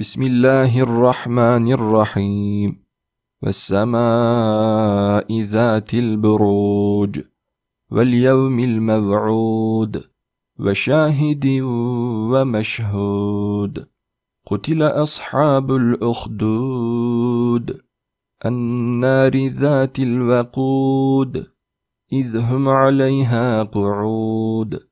بسم الله الرحمن الرحيم والسماء ذات البروج واليوم الموعود وشاهد ومشهود قتل أصحاب الأخدود النار ذات الوقود إذ هم عليها قعود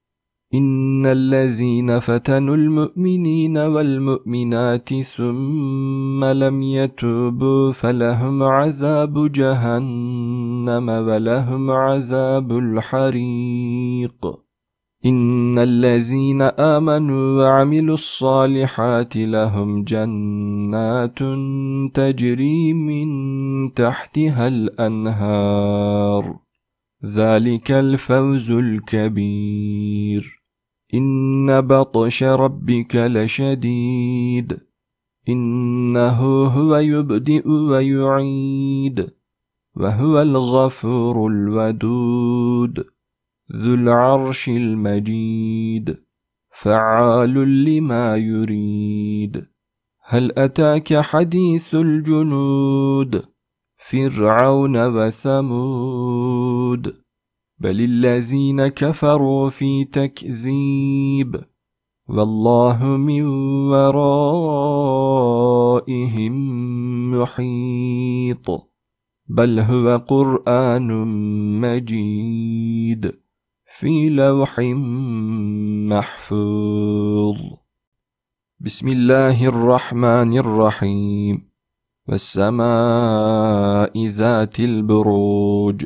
إن الذين فتنوا المؤمنين والمؤمنات ثم لم يتوبوا فلهم عذاب جهنم ولهم عذاب الحريق إن الذين آمنوا وعملوا الصالحات لهم جنات تجري من تحتها الأنهار ذلك الفوز الكبير إن بطش ربك لشديد إنه هو يبدئ ويعيد وهو الغفور الودود ذو العرش المجيد فعال لما يريد هل أتاك حديث الجنود فرعون وثمود بل الذين كفروا في تكذيب والله من ورائهم محيط بل هو قرآن مجيد في لوح محفوظ بسم الله الرحمن الرحيم والسماء ذات البروج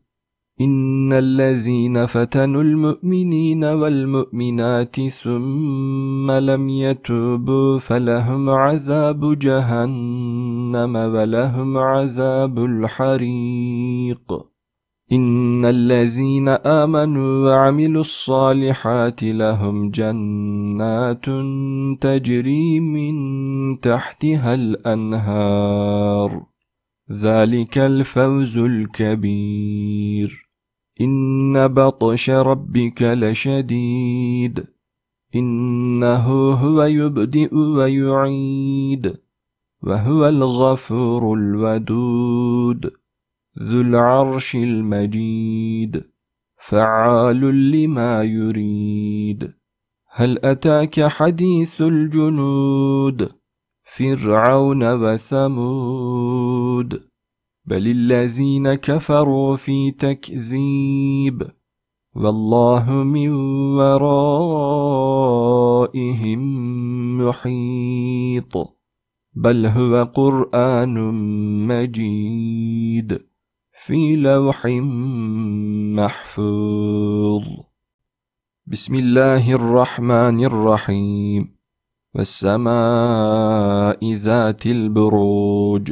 إن الذين فتنوا المؤمنين والمؤمنات ثم لم يتوبوا فلهم عذاب جهنم ولهم عذاب الحريق إن الذين آمنوا وعملوا الصالحات لهم جنات تجري من تحتها الأنهار ذلك الفوز الكبير إن بطش ربك لشديد إنه هو يبدئ ويعيد وهو الغفور الودود ذو العرش المجيد فعال لما يريد هل أتاك حديث الجنود فرعون وثمود بل الذين كفروا في تكذيب والله من ورائهم محيط بل هو قرآن مجيد في لوح محفوظ بسم الله الرحمن الرحيم والسماء ذات البروج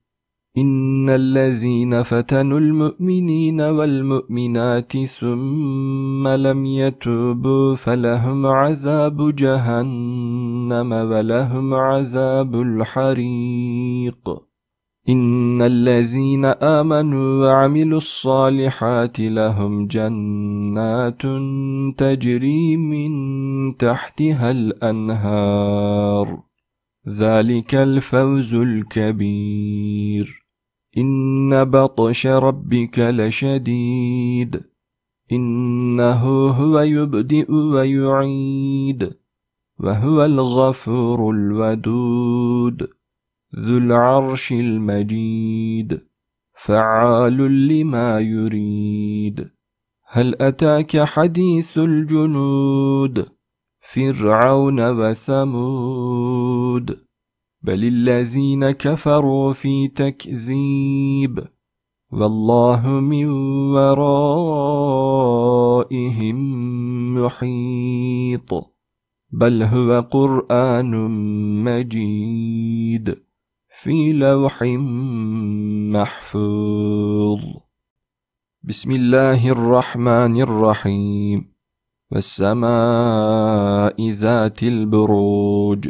إن الذين فتنوا المؤمنين والمؤمنات ثم لم يتوبوا فلهم عذاب جهنم ولهم عذاب الحريق إن الذين آمنوا وعملوا الصالحات لهم جنات تجري من تحتها الأنهار ذلك الفوز الكبير إن بطش ربك لشديد إنه هو يبدئ ويعيد وهو الغفور الودود ذو العرش المجيد فعال لما يريد هل أتاك حديث الجنود فرعون وثمود بل الذين كفروا في تكذيب والله من ورائهم محيط بل هو قرآن مجيد في لوح محفوظ بسم الله الرحمن الرحيم والسماء ذات البروج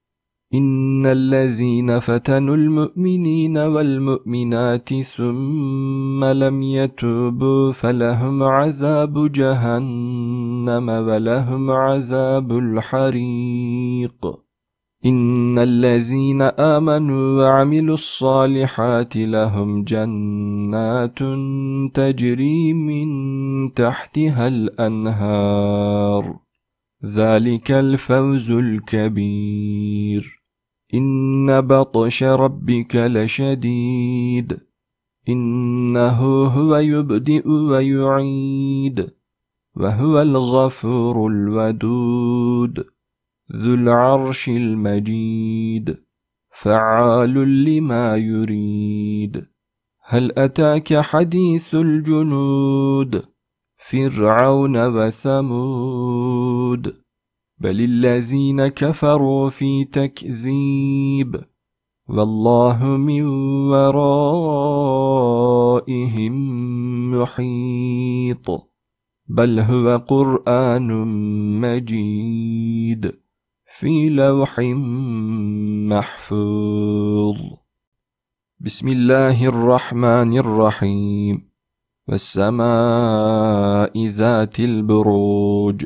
إن الذين فتنوا المؤمنين والمؤمنات ثم لم يتوبوا فلهم عذاب جهنم ولهم عذاب الحريق إن الذين آمنوا وعملوا الصالحات لهم جنات تجري من تحتها الأنهار ذلك الفوز الكبير إن بطش ربك لشديد إنه هو يبدئ ويعيد وهو الغفور الودود ذو العرش المجيد فعال لما يريد هل أتاك حديث الجنود فرعون وثمود بل الذين كفروا في تكذيب والله من ورائهم محيط بل هو قرآن مجيد في لوح محفوظ بسم الله الرحمن الرحيم والسماء ذات البروج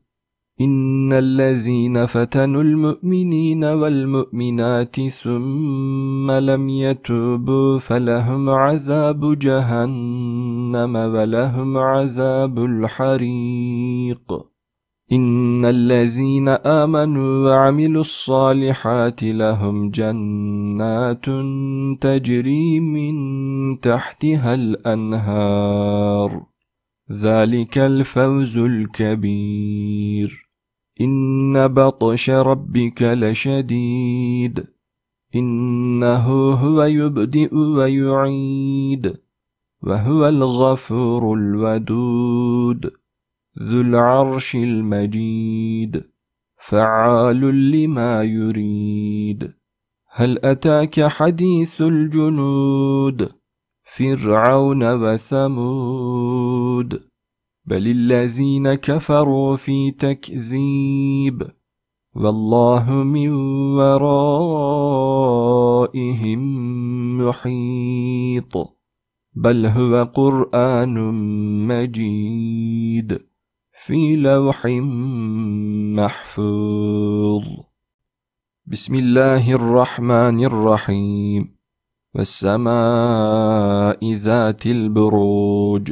إن الذين فتنوا المؤمنين والمؤمنات ثم لم يتوبوا فلهم عذاب جهنم ولهم عذاب الحريق إن الذين آمنوا وعملوا الصالحات لهم جنات تجري من تحتها الأنهار ذلك الفوز الكبير إن بطش ربك لشديد إنه هو يبدئ ويعيد وهو الغفور الودود ذو العرش المجيد فعال لما يريد هل أتاك حديث الجنود فرعون وثمود بل الذين كفروا في تكذيب والله من ورائهم محيط بل هو قرآن مجيد في لوح محفوظ بسم الله الرحمن الرحيم والسماء ذات البروج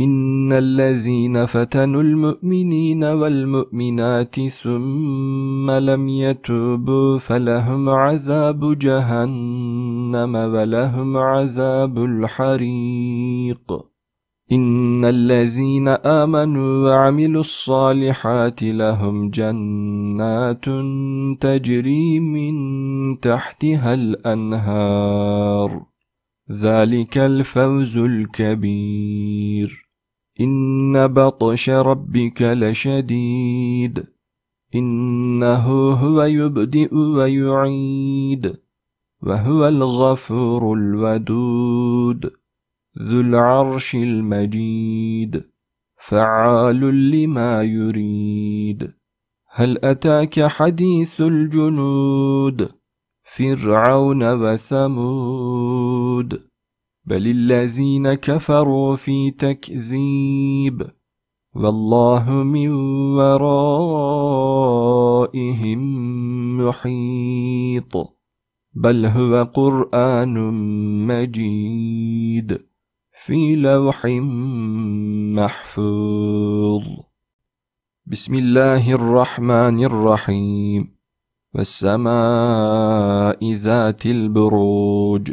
إن الذين فتنوا المؤمنين والمؤمنات ثم لم يتوبوا فلهم عذاب جهنم ولهم عذاب الحريق إن الذين آمنوا وعملوا الصالحات لهم جنات تجري من تحتها الأنهار ذلك الفوز الكبير إن بطش ربك لشديد إنه هو يبدئ ويعيد وهو الغفور الودود ذو العرش المجيد فعال لما يريد هل أتاك حديث الجنود فرعون وثمود بل الذين كفروا في تكذيب والله من ورائهم محيط بل هو قرآن مجيد في لوح محفوظ بسم الله الرحمن الرحيم والسماء ذات البروج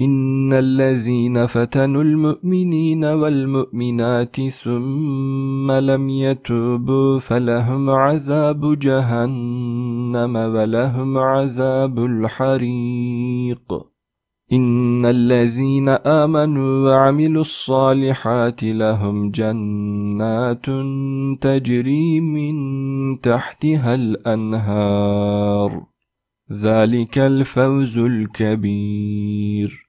إن الذين فتنوا المؤمنين والمؤمنات ثم لم يتوبوا فلهم عذاب جهنم ولهم عذاب الحريق إن الذين آمنوا وعملوا الصالحات لهم جنات تجري من تحتها الأنهار ذلك الفوز الكبير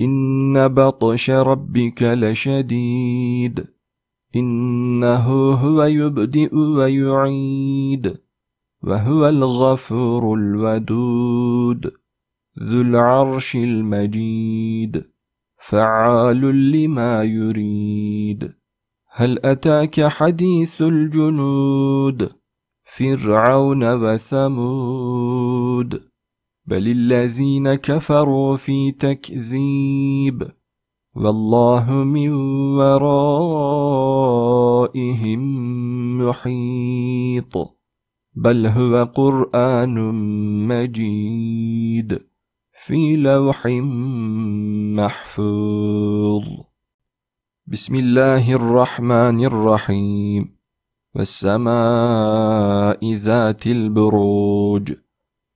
إن بطش ربك لشديد إنه هو يبدئ ويعيد وهو الغفور الودود ذو العرش المجيد فعال لما يريد هل أتاك حديث الجنود فرعون وثمود بل الذين كفروا في تكذيب والله من ورائهم محيط بل هو قرآن مجيد في لوح محفوظ بسم الله الرحمن الرحيم والسماء ذات البروج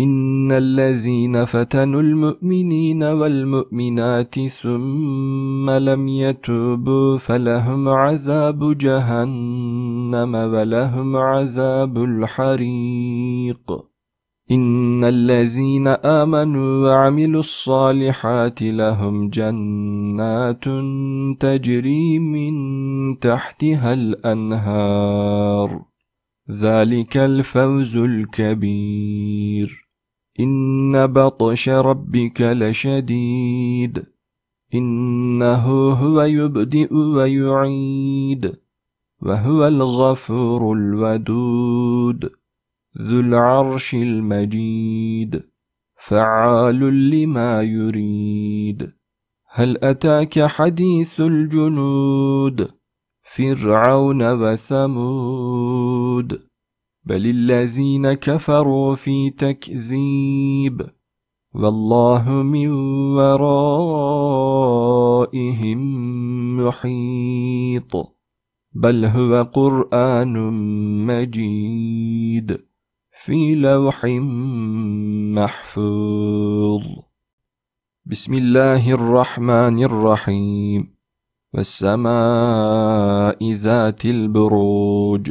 إن الذين فتنوا المؤمنين والمؤمنات ثم لم يتوبوا فلهم عذاب جهنم ولهم عذاب الحريق إن الذين آمنوا وعملوا الصالحات لهم جنات تجري من تحتها الأنهار ذلك الفوز الكبير إن بطش ربك لشديد إنه هو يبدئ ويعيد وهو الغفور الودود ذو العرش المجيد فعال لما يريد هل أتاك حديث الجنود فرعون وثمود بل الذين كفروا في تكذيب والله من ورائهم محيط بل هو قرآن مجيد في لوح محفوظ بسم الله الرحمن الرحيم والسماء ذات البروج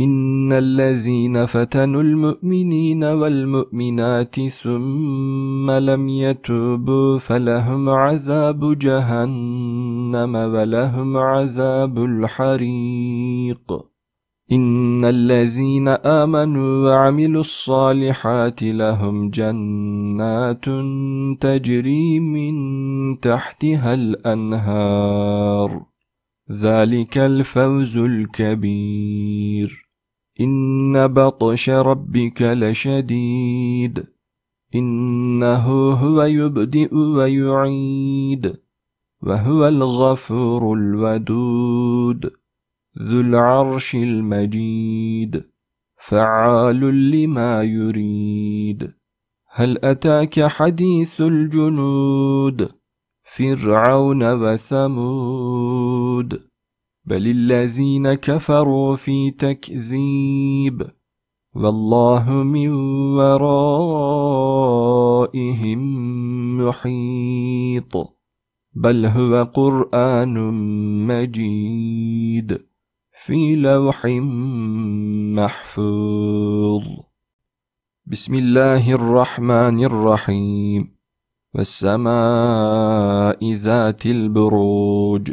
إن الذين فتنوا المؤمنين والمؤمنات ثم لم يتوبوا فلهم عذاب جهنم ولهم عذاب الحريق إن الذين آمنوا وعملوا الصالحات لهم جنات تجري من تحتها الأنهار ذلك الفوز الكبير إن بطش ربك لشديد إنه هو يبدئ ويعيد وهو الغفور الودود ذو العرش المجيد فعال لما يريد هل أتاك حديث الجنود فرعون وثمود بل الذين كفروا في تكذيب والله من ورائهم محيط بل هو قرآن مجيد في لوح محفوظ بسم الله الرحمن الرحيم والسماء ذات البروج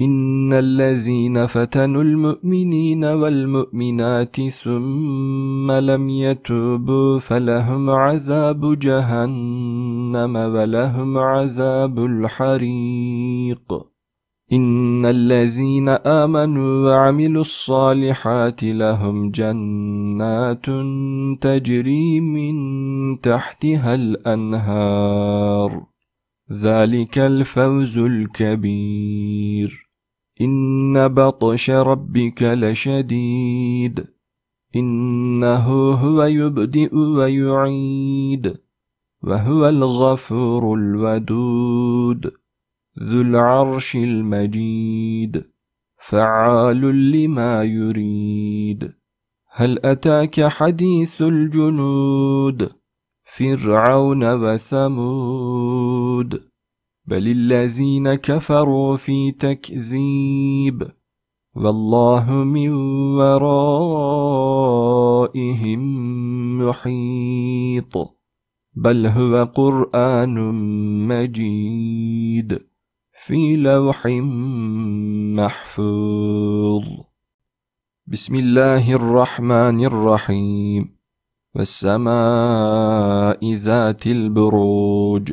إن الذين فتنوا المؤمنين والمؤمنات ثم لم يتوبوا فلهم عذاب جهنم ولهم عذاب الحريق إن الذين آمنوا وعملوا الصالحات لهم جنات تجري من تحتها الأنهار ذلك الفوز الكبير إن بطش ربك لشديد إنه هو يبدئ ويعيد وهو الغفور الودود ذو العرش المجيد فعال لما يريد هل أتاك حديث الجنود فرعون وثمود بل الذين كفروا في تكذيب والله من ورائهم محيط بل هو قرآن مجيد في لوح محفوظ بسم الله الرحمن الرحيم والسماء ذات البروج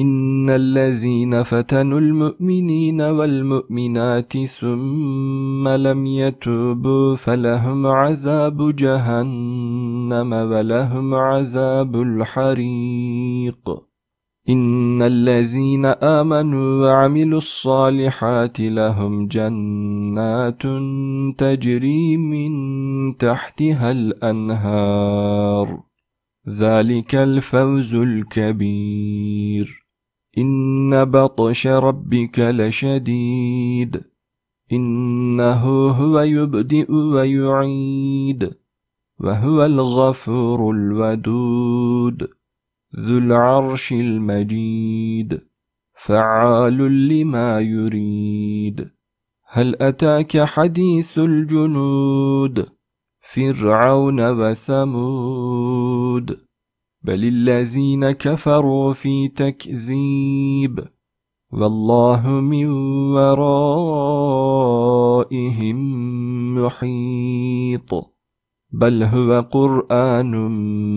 إن الذين فتنوا المؤمنين والمؤمنات ثم لم يتوبوا فلهم عذاب جهنم ولهم عذاب الحريق إن الذين آمنوا وعملوا الصالحات لهم جنات تجري من تحتها الأنهار ذلك الفوز الكبير إن بطش ربك لشديد إنه هو يبدئ ويعيد وهو الغفور الودود ذو العرش المجيد فعال لما يريد هل أتاك حديث الجنود فرعون وثمود بل الذين كفروا في تكذيب والله من ورائهم محيط بل هو قرآن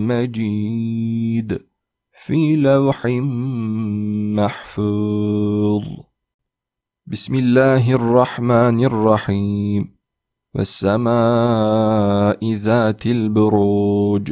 مجيد في لوح محفوظ بسم الله الرحمن الرحيم والسماء ذات البروج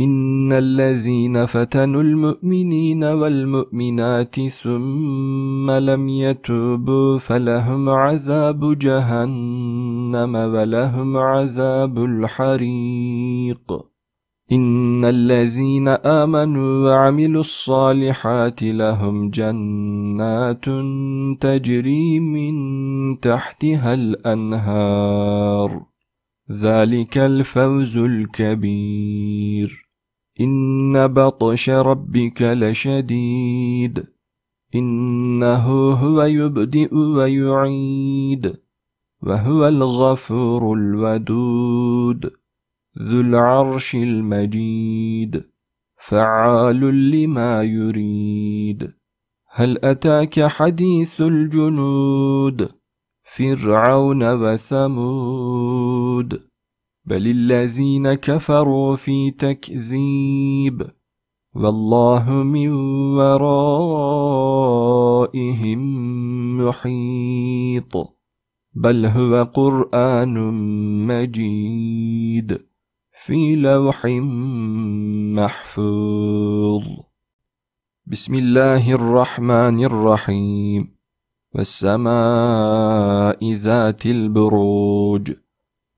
إن الذين فتنوا المؤمنين والمؤمنات ثم لم يتوبوا فلهم عذاب جهنم ولهم عذاب الحريق إن الذين آمنوا وعملوا الصالحات لهم جنات تجري من تحتها الأنهار ذلك الفوز الكبير إن بطش ربك لشديد إنه هو يبدئ ويعيد وهو الغفور الودود ذو العرش المجيد فعال لما يريد هل أتاك حديث الجنود فرعون وثمود بل الذين كفروا في تكذيب والله من ورائهم محيط بل هو قرآن مجيد في لوح محفوظ بسم الله الرحمن الرحيم والسماء ذات البروج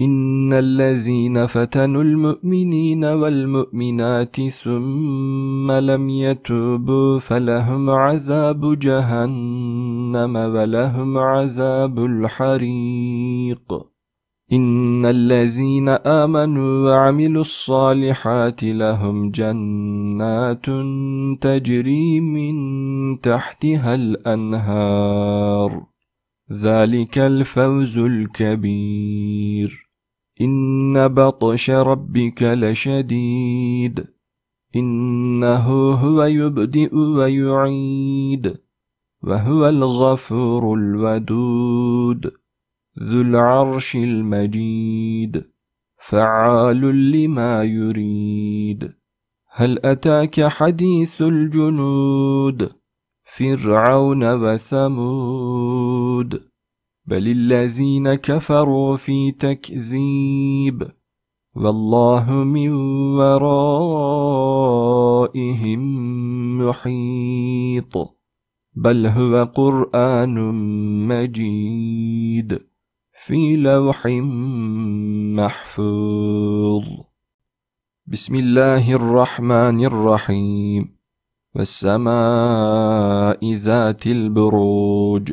إن الذين فتنوا المؤمنين والمؤمنات ثم لم يتوبوا فلهم عذاب جهنم ولهم عذاب الحريق إن الذين آمنوا وعملوا الصالحات لهم جنات تجري من تحتها الأنهار ذلك الفوز الكبير إن بطش ربك لشديد إنه هو يبدئ ويعيد وهو الغفور الودود ذو العرش المجيد فعال لما يريد هل أتاك حديث الجنود فرعون وثمود بل الذين كفروا في تكذيب والله من ورائهم محيط بل هو قرآن مجيد في لوح محفوظ بسم الله الرحمن الرحيم والسماء ذات البروج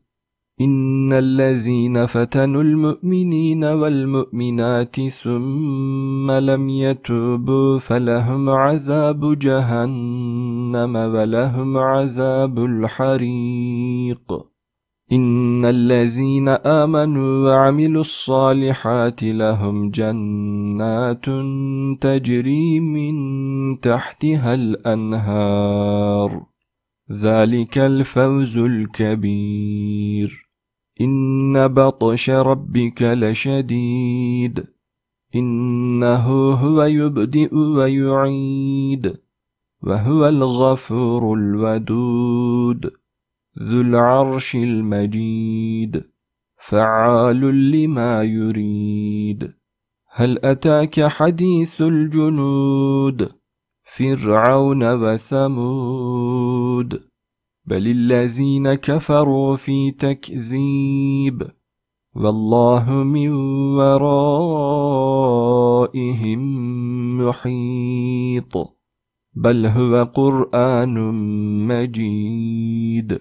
إن الذين فتنوا المؤمنين والمؤمنات ثم لم يتوبوا فلهم عذاب جهنم ولهم عذاب الحريق إن الذين آمنوا وعملوا الصالحات لهم جنات تجري من تحتها الأنهار ذلك الفوز الكبير إن بطش ربك لشديد إنه هو يبدئ ويعيد وهو الغفور الودود ذو العرش المجيد فعال لما يريد هل أتاك حديث الجنود فرعون وثمود بل الذين كفروا في تكذيب والله من ورائهم محيط بل هو قرآن مجيد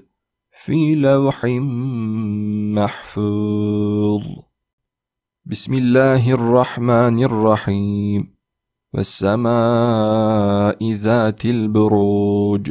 في لوح محفوظ بسم الله الرحمن الرحيم والسماء ذات البروج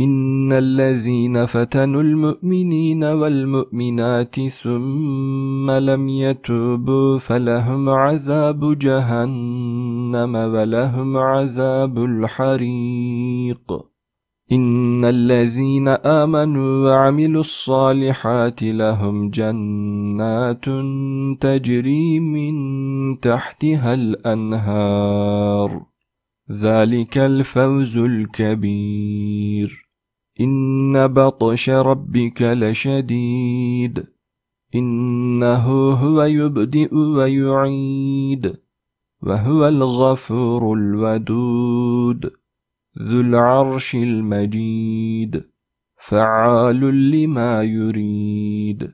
إن الذين فتنوا المؤمنين والمؤمنات ثم لم يتوبوا فلهم عذاب جهنم ولهم عذاب الحريق إن الذين آمنوا وعملوا الصالحات لهم جنات تجري من تحتها الأنهار ذلك الفوز الكبير إن بطش ربك لشديد إنه هو يبدئ ويعيد وهو الغفور الودود ذو العرش المجيد فعال لما يريد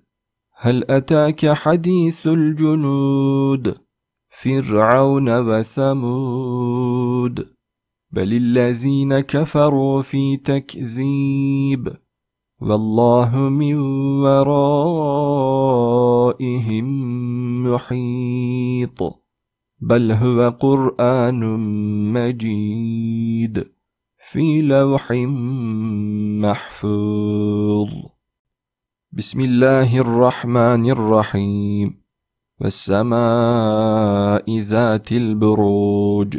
هل أتاك حديث الجنود فرعون وثمود بل الذين كفروا في تكذيب والله من ورائهم محيط بل هو قرآن مجيد في لوح محفوظ بسم الله الرحمن الرحيم والسماء ذات البروج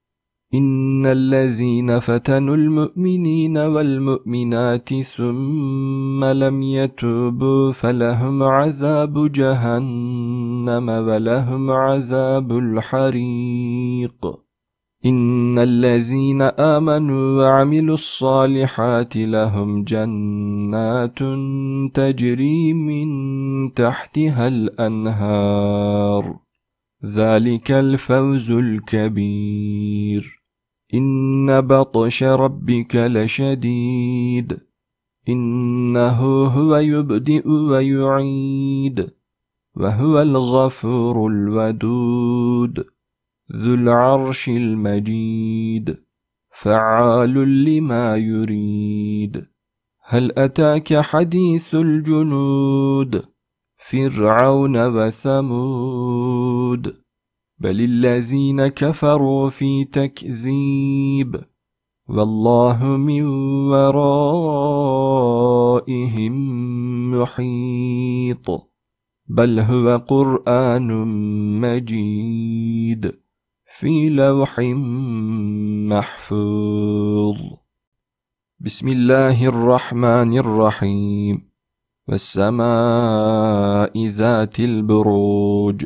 إن الذين فتنوا المؤمنين والمؤمنات ثم لم يتوبوا فلهم عذاب جهنم ولهم عذاب الحريق إن الذين آمنوا وعملوا الصالحات لهم جنات تجري من تحتها الأنهار ذلك الفوز الكبير إن بطش ربك لشديد إنه هو يبدئ ويعيد وهو الغفور الودود ذو العرش المجيد فعال لما يريد هل أتاك حديث الجنود فرعون وثمود بل الذين كفروا في تكذيب والله من ورائهم محيط بل هو قرآن مجيد في لوح محفوظ بسم الله الرحمن الرحيم والسماء ذات البروج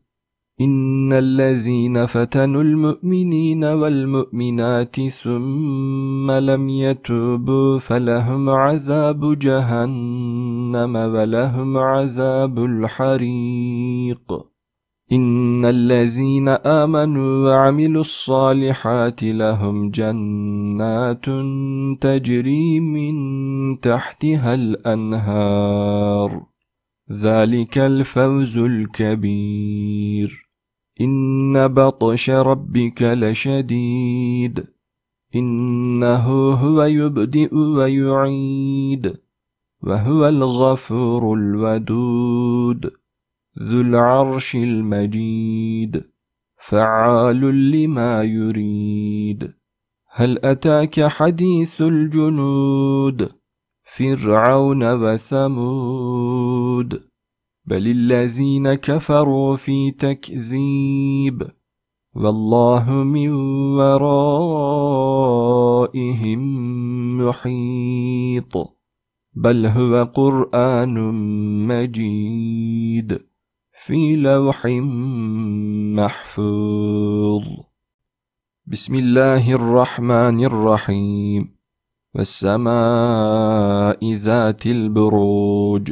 إن الذين فتنوا المؤمنين والمؤمنات ثم لم يتوبوا فلهم عذاب جهنم ولهم عذاب الحريق إن الذين آمنوا وعملوا الصالحات لهم جنات تجري من تحتها الأنهار ذلك الفوز الكبير إن بطش ربك لشديد إنه هو يبدئ ويعيد وهو الغفور الودود ذو العرش المجيد فعال لما يريد هل أتاك حديث الجنود فرعون وثمود بل الذين كفروا في تكذيب والله من ورائهم محيط بل هو قرآن مجيد في لوح محفوظ بسم الله الرحمن الرحيم والسماء ذات البروج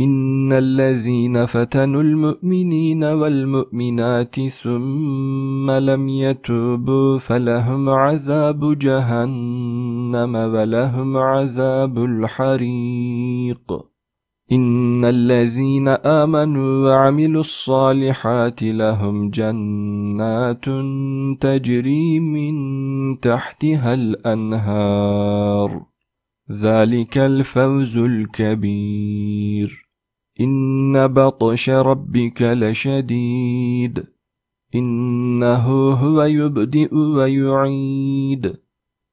إن الذين فتنوا المؤمنين والمؤمنات ثم لم يتوبوا فلهم عذاب جهنم ولهم عذاب الحريق إن الذين آمنوا وعملوا الصالحات لهم جنات تجري من تحتها الأنهار ذلك الفوز الكبير إن بطش ربك لشديد إنه هو يبدئ ويعيد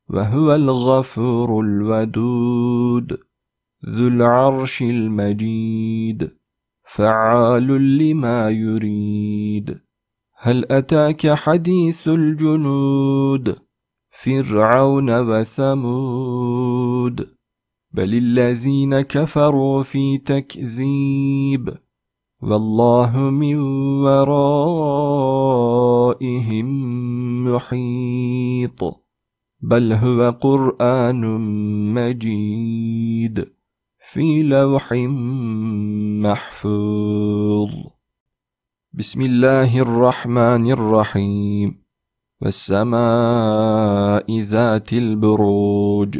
وهو الغفور الودود ذو العرش المجيد فعال لما يريد هل أتاك حديث الجنود فرعون وثمود بل الذين كفروا في تكذيب والله من ورائهم محيط بل هو قرآن مجيد في لوح محفوظ بسم الله الرحمن الرحيم والسماء ذات البروج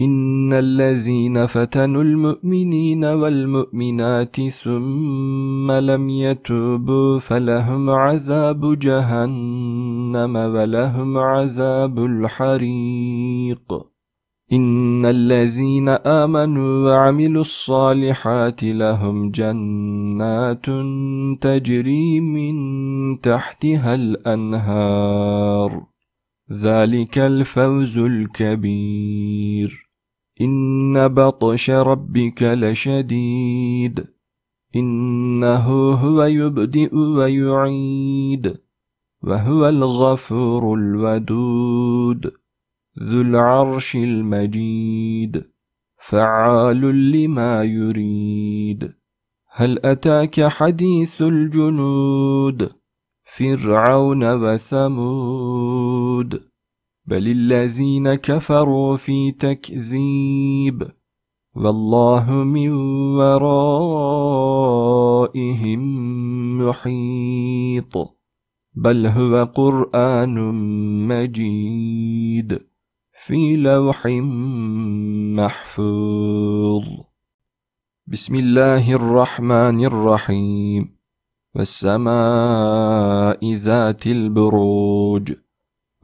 إن الذين فتنوا المؤمنين والمؤمنات ثم لم يتوبوا فلهم عذاب جهنم ولهم عذاب الحريق إن الذين آمنوا وعملوا الصالحات لهم جنات تجري من تحتها الأنهار ذلك الفوز الكبير إن بطش ربك لشديد إنه هو يبدئ ويعيد وهو الغفور الودود ذو العرش المجيد فعال لما يريد هل أتاك حديث الجنود فرعون وثمود بل الذين كفروا في تكذيب والله من ورائهم محيط بل هو قرآن مجيد في لوح محفوظ بسم الله الرحمن الرحيم والسماء ذات البروج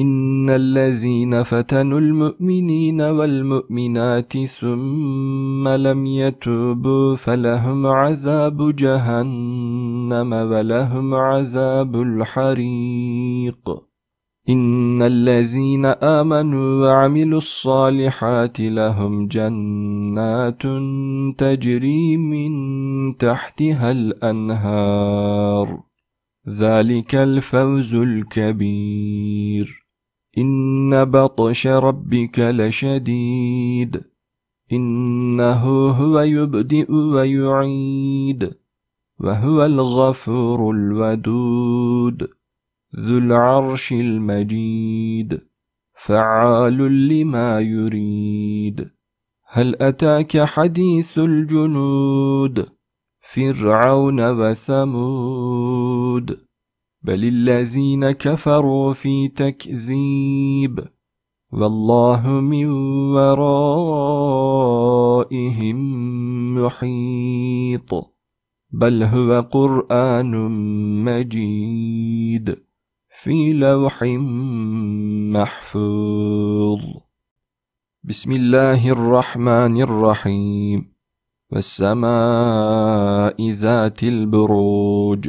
إن الذين فتنوا المؤمنين والمؤمنات ثم لم يتوبوا فلهم عذاب جهنم ولهم عذاب الحريق إن الذين آمنوا وعملوا الصالحات لهم جنات تجري من تحتها الأنهار ذلك الفوز الكبير إن بطش ربك لشديد إنه هو يبدئ ويعيد وهو الغفور الودود ذو العرش المجيد فعال لما يريد هل أتاك حديث الجنود فرعون وثمود بل الذين كفروا في تكذيب والله من ورائهم محيط بل هو قرآن مجيد في لوح محفوظ بسم الله الرحمن الرحيم والسماء ذات البروج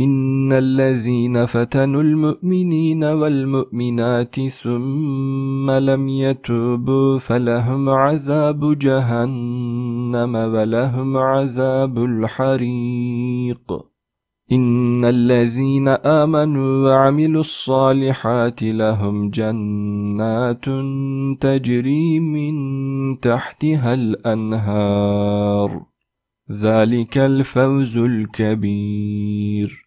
إن الذين فتنوا المؤمنين والمؤمنات ثم لم يتوبوا فلهم عذاب جهنم ولهم عذاب الحريق إن الذين آمنوا وعملوا الصالحات لهم جنات تجري من تحتها الأنهار ذلك الفوز الكبير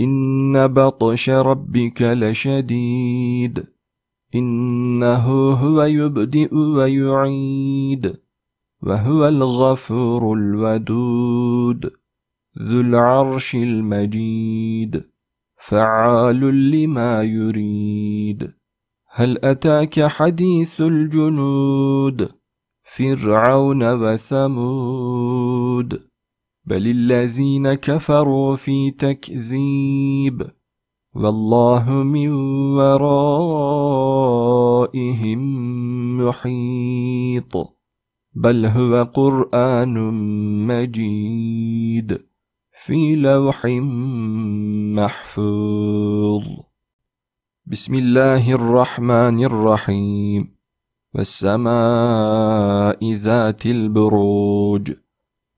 إن بطش ربك لشديد إنه هو يبدئ ويعيد وهو الغفور الودود ذو العرش المجيد فعال لما يريد هل أتاك حديث الجنود فرعون وثمود بل الذين كفروا في تكذيب والله من ورائهم محيط بل هو قرآن مجيد في لوح محفوظ بسم الله الرحمن الرحيم والسماء ذات البروج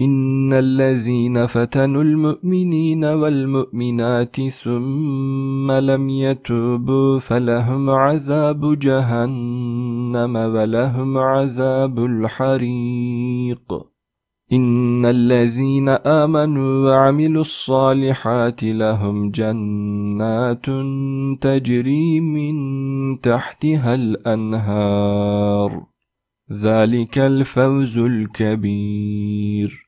إن الذين فتنوا المؤمنين والمؤمنات ثم لم يتوبوا فلهم عذاب جهنم ولهم عذاب الحريق إن الذين آمنوا وعملوا الصالحات لهم جنات تجري من تحتها الأنهار ذلك الفوز الكبير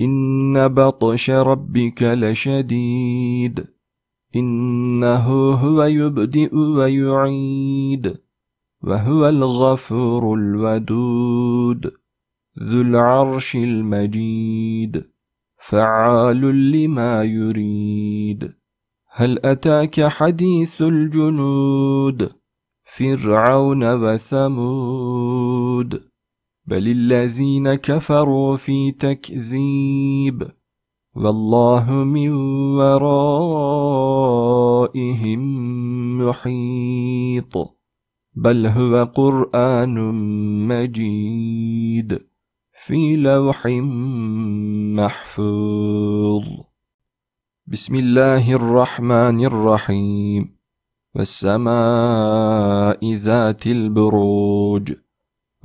إن بطش ربك لشديد إنه هو يبدئ ويعيد وهو الغفور الودود ذو العرش المجيد فعال لما يريد هل أتاك حديث الجنود فرعون وثمود بل الذين كفروا في تكذيب والله من ورائهم محيط بل هو قرآن مجيد في لوح محفوظ بسم الله الرحمن الرحيم والسماء ذات البروج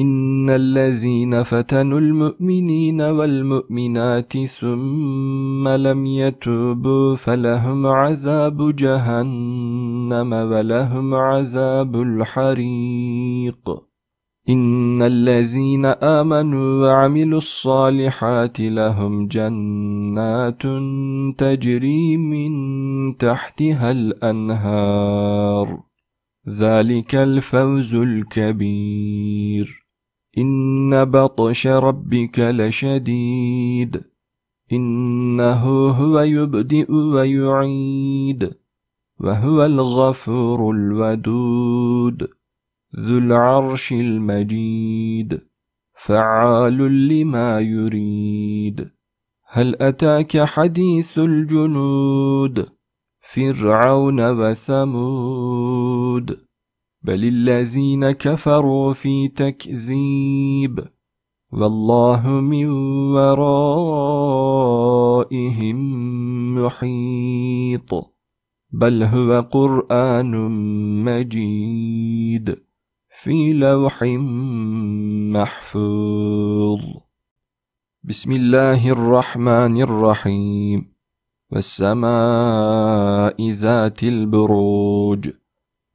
إن الذين فتنوا المؤمنين والمؤمنات ثم لم يتوبوا فلهم عذاب جهنم ولهم عذاب الحريق إن الذين آمنوا وعملوا الصالحات لهم جنات تجري من تحتها الأنهار ذلك الفوز الكبير إن بطش ربك لشديد إنه هو يبدئ ويعيد وهو الغفور الودود ذو العرش المجيد فعال لما يريد هل أتاك حديث الجنود فرعون وثمود بل الذين كفروا في تكذيب والله من ورائهم محيط بل هو قرآن مجيد في لوح محفوظ بسم الله الرحمن الرحيم والسماء ذات البروج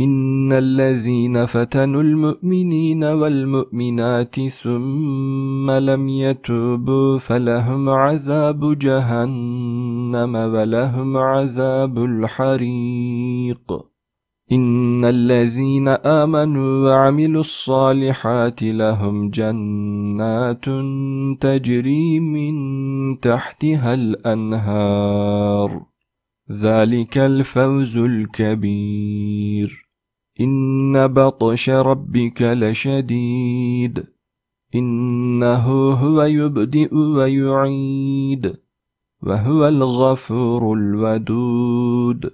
إن الذين فتنوا المؤمنين والمؤمنات ثم لم يتوبوا فلهم عذاب جهنم ولهم عذاب الحريق إن الذين آمنوا وعملوا الصالحات لهم جنات تجري من تحتها الأنهار ذلك الفوز الكبير إن بطش ربك لشديد إنه هو يبدئ ويعيد وهو الغفور الودود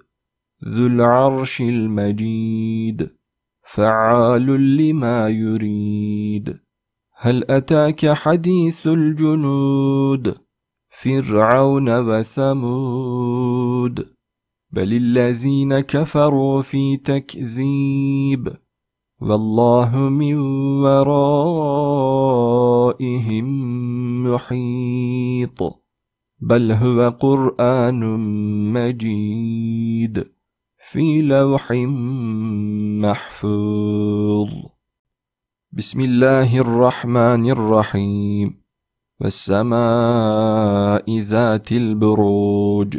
ذو العرش المجيد فعال لما يريد هل أتاك حديث الجنود فرعون وثمود بل الذين كفروا في تكذيب والله من ورائهم محيط بل هو قرآن مجيد في لوح محفوظ بسم الله الرحمن الرحيم والسماء ذات البروج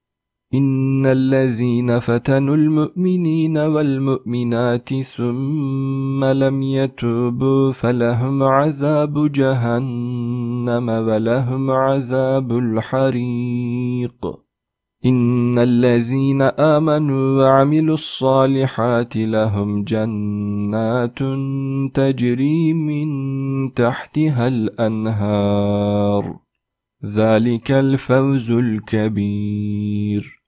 إن الذين فتنوا المؤمنين والمؤمنات ثم لم يتوبوا فلهم عذاب جهنم ولهم عذاب الحريق إن الذين آمنوا وعملوا الصالحات لهم جنات تجري من تحتها الأنهار ذلك الفوز الكبير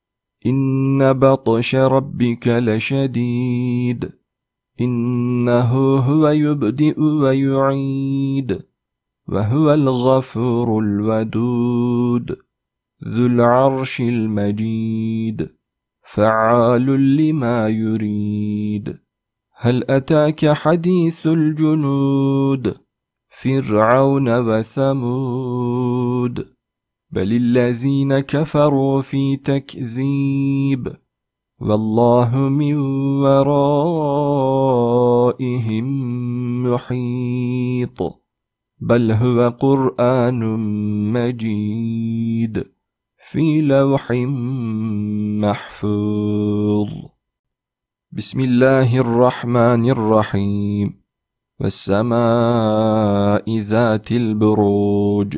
إن بطش ربك لشديد إنه هو يبدئ ويعيد وهو الغفور الودود ذو العرش المجيد فعال لما يريد هل أتاك حديث الجنود فرعون وثمود بل الذين كفروا في تكذيب والله من ورائهم محيط بل هو قرآن مجيد في لوح محفوظ بسم الله الرحمن الرحيم والسماء ذات البروج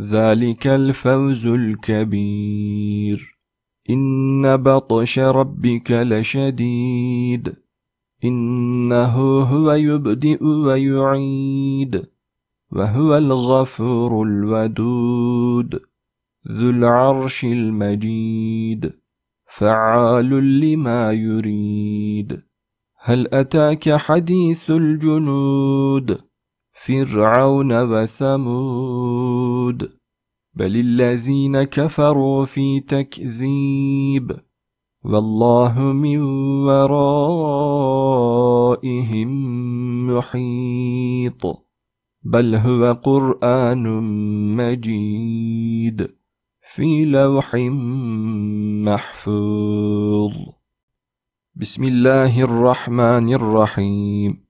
ذلك الفوز الكبير إن بطش ربك لشديد إنه هو يبدئ ويعيد وهو الغفور الودود ذو العرش المجيد فعال لما يريد هل أتاك حديث الجنود فرعون وثمود بل الذين كفروا في تكذيب والله من ورائهم محيط بل هو قرآن مجيد في لوح محفوظ بسم الله الرحمن الرحيم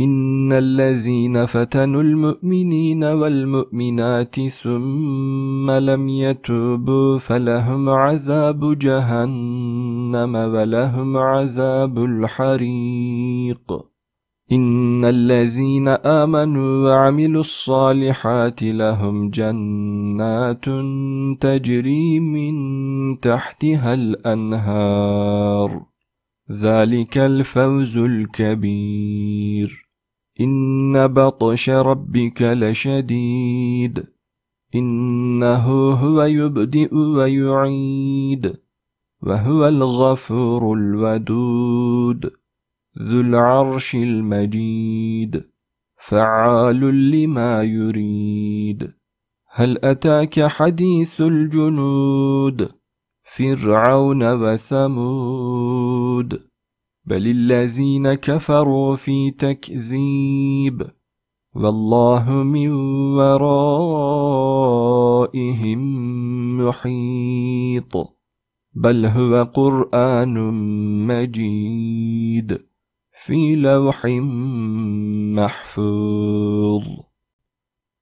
إن الذين فتنوا المؤمنين والمؤمنات ثم لم يتوبوا فلهم عذاب جهنم ولهم عذاب الحريق إن الذين آمنوا وعملوا الصالحات لهم جنات تجري من تحتها الأنهار ذلك الفوز الكبير إن بطش ربك لشديد إنه هو يبدئ ويعيد وهو الغفور الودود ذو العرش المجيد فعال لما يريد هل أتاك حديث الجنود فرعون وثمود بل الذين كفروا في تكذيب والله من ورائهم محيط بل هو قرآن مجيد في لوح محفوظ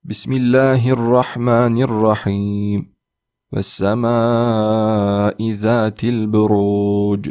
بسم الله الرحمن الرحيم والسماء ذات البروج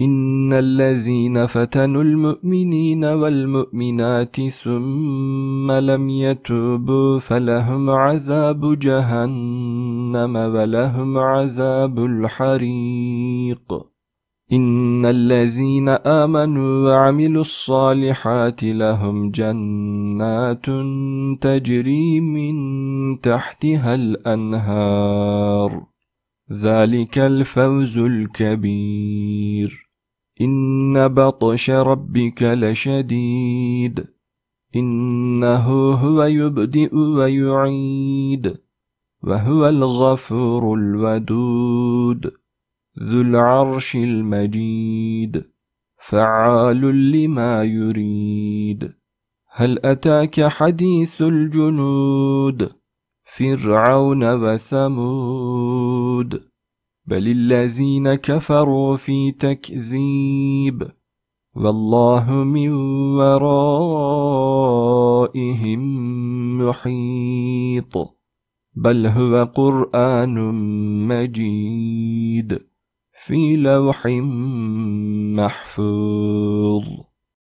إن الذين فتنوا المؤمنين والمؤمنات ثم لم يتوبوا فلهم عذاب جهنم ولهم عذاب الحريق إن الذين آمنوا وعملوا الصالحات لهم جنات تجري من تحتها الأنهار ذلك الفوز الكبير إن بطش ربك لشديد إنه هو يبدئ ويعيد وهو الغفور الودود ذو العرش المجيد فعال لما يريد هل أتاك حديث الجنود فرعون وثمود بل الذين كفروا في تكذيب والله من ورائهم محيط بل هو قرآن مجيد في لوح محفوظ